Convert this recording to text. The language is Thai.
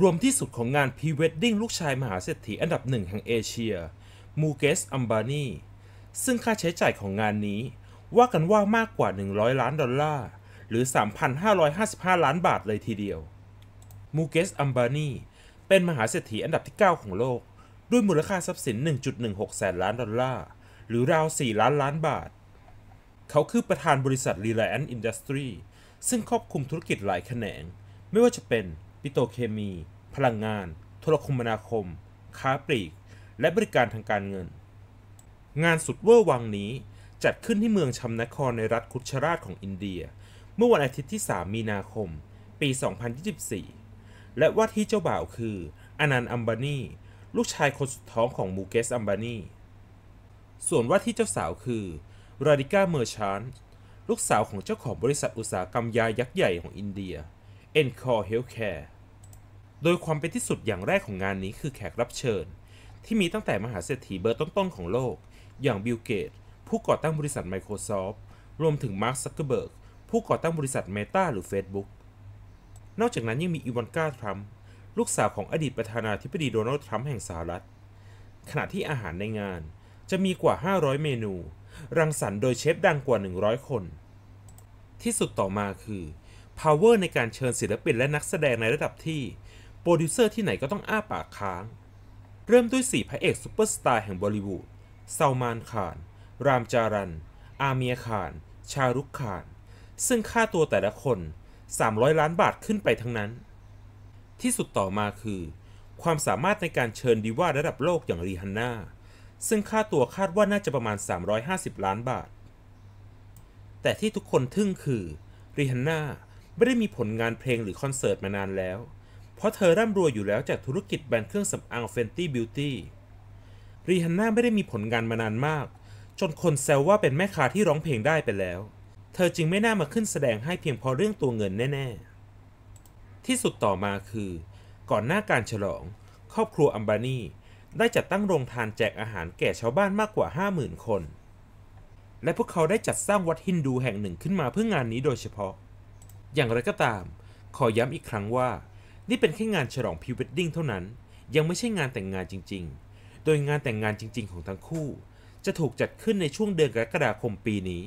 รวมที่สุดของงานพรีเวดดิ้งลูกชายมหาเศรษฐีอันดับหนึ่งแห่งเอเชีย มูเกส อัมบานี ซึ่งค่าใช้จ่ายของงานนี้ว่ากันว่ามากกว่า 100 ล้านดอลลาร์ หรือ 3,555 ล้านบาทเลยทีเดียว มูเกส อัมบานี เป็นมหาเศรษฐีอันดับที่ 9 ของโลก ด้วยมูลค่าทรัพย์สิน 1.16 แสนล้านดอลลาร์ หรือราว 4 ล้านล้านบาท เขาคือประธานบริษัท Reliance Industry ซึ่งครอบคลุมธุรกิจหลายแขนง ไม่ว่าจะเป็นปิโตเคมี พลังงาน โทรคมนาคม ค้าปลีก และบริการทางการเงิน งานสุดเวอร์วังนี้ จัดขึ้นที่เมืองชัมนครในรัฐคุชราชของอินเดีย เมื่อวันอาทิตย์ที่ 3 มีนาคม ปี 2024 และว่าที่เจ้าบ่าวคืออนันต์อัมบานี ลูกชายคนสุดท้องของมูเกสอัมบานี ส่วนว่าที่เจ้าสาวคือราดิก้าเมอร์ชานลูกสาวของเจ้าของบริษัทอุตสาหกรรมยายักษ์ใหญ่ของอินเดีย Encore Healthcare โดยความเป็นที่สุดอย่างแรกของงานนี้คือแขกรับเชิญ ที่มีตั้งแต่มหาเศรษฐีเบอร์ต้นๆของโลก อย่างบิลเกตผู้ก่อตั้งบริษัท Microsoft รวมถึงมาร์คซักเกอร์เบิร์กผู้ก่อตั้งบริษัท Meta หรือ Facebook นอกจากนั้นยังมีอีวานกาทรัมป์ลูกสาวของอดีตประธานาธิบดีโดนัลด์ทรัมป์แห่งสหรัฐ ขณะที่อาหารในงานจะมีกว่า 500 เมนู รังสรรค์โดยเชฟดังกว่า 100 คน ที่สุดต่อมาคือ power ในการเชิญศิลปินและนักแสดงในระดับที่โปรดิวเซอร์ที่ไหนก็ต้องอ้าปากค้าง เริ่มด้วย4พระเอกซูเปอร์สตาร์แห่งบอลิวูดซาลมานคาน รามจารัน อาเมียคาน ชารุกคาน ซึ่งค่าตัวแต่ละคน 300 ล้านบาทขึ้นไปทั้งนั้น ที่สุดต่อมาคือ ความสามารถในการเชิญดีว่าระดับโลกอย่างรีฮันนาซึ่งค่าตัวคาดว่าน่าจะประมาณ 350 ล้านบาทแต่ที่ทุกคนทึ่งคือรีฮันนาไม่ได้มีผลงานเพลงหรือคอนเสิร์ตมานานแล้วเพราะเธอร่ำรวยอยู่แล้วจากธุรกิจแบรนด์เครื่องสำอาง Fenty Beauty รีฮันน่าไม่ได้มีผลงานมานานมาก จนคนแซวว่าเป็นแม่ค้าที่ร้องเพลงได้ไปแล้ว เธอจึงไม่น่ามาขึ้นแสดงให้เพียงพอเรื่องตัวเงินแน่ๆ ที่สุดต่อมาคือ ก่อนหน้าการฉลอง ครอบครัวอัมบานีได้จัดตั้งโรงทานแจกอาหารแก่ชาวบ้านมากกว่า 50,000 คน และพวกเขาได้จัดสร้างวัดฮินดูแห่งหนึ่งขึ้นมาเพื่องานนี้โดยเฉพาะ อย่างไรก็ตาม ขอย้ำอีกครั้งว่านี่เป็นแค่งานฉลองพรีเวดดิ้งเท่านั้น ยังไม่ใช่งานแต่งงานจริงๆ โดยงานแต่งงานจริงๆของทั้งคู่ จะถูกจัดขึ้นในช่วงเดือนกรกฎาคมปีนี้